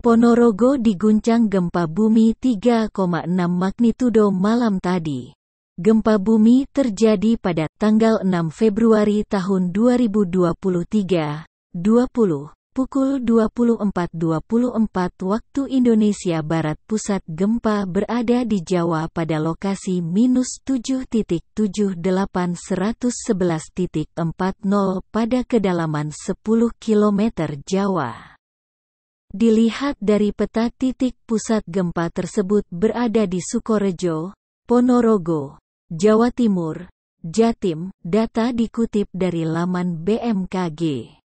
Ponorogo diguncang gempa bumi 3,6 magnitudo malam tadi. Gempa bumi terjadi pada tanggal 6 Februari tahun 2023, 20, pukul 24.24 waktu Indonesia Barat pusat gempa berada di Jawa pada lokasi minus 7.78 pada kedalaman 10 km Jawa. Dilihat dari peta titik pusat gempa tersebut berada di Sukorejo, Ponorogo, Jawa Timur, Jatim, data dikutip dari laman BMKG.